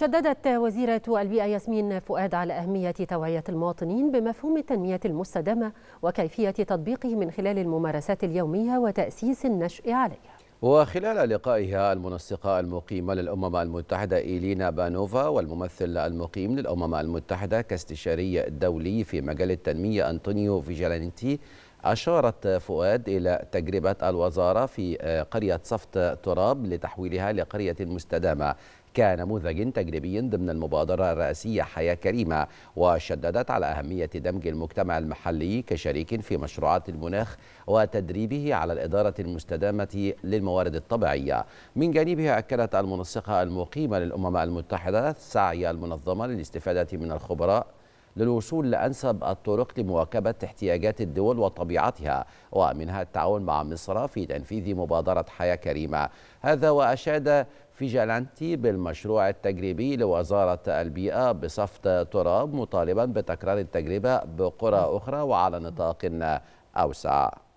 شددت وزيرة البيئة ياسمين فؤاد على أهمية توعية المواطنين بمفهوم التنمية المستدامة وكيفية تطبيقه من خلال الممارسات اليومية وتأسيس النشء عليها وخلال لقائها المنسقة المقيمة للأمم المتحدة إيلينا بانوفا والممثل المقيم للأمم المتحدة كاستشاري دولي في مجال التنمية أنطونيو فيجالانتي أشارت فؤاد إلى تجربة الوزارة في آه، قرية صفت تراب لتحويلها لقرية مستدامة كنموذج تجريبي ضمن المبادرة الرئاسية حياة كريمة وشددت على أهمية دمج المجتمع المحلي كشريك في مشروعات المناخ وتدريبه على الإدارة المستدامة للموارد الطبيعية من جانبها أكدت المنسقة المقيمة للأمم المتحدة سعي المنظمة للاستفادة من الخبراء للوصول لأنسب الطرق لمواكبة احتياجات الدول وطبيعتها ومنها التعاون مع مصر في تنفيذ مبادرة حياة كريمة هذا وأشاد في جالانتي بالمشروع التجريبي لوزارة البيئة بصفت تراب مطالبا بتكرار التجربة بقرى أخرى وعلى نطاق أوسع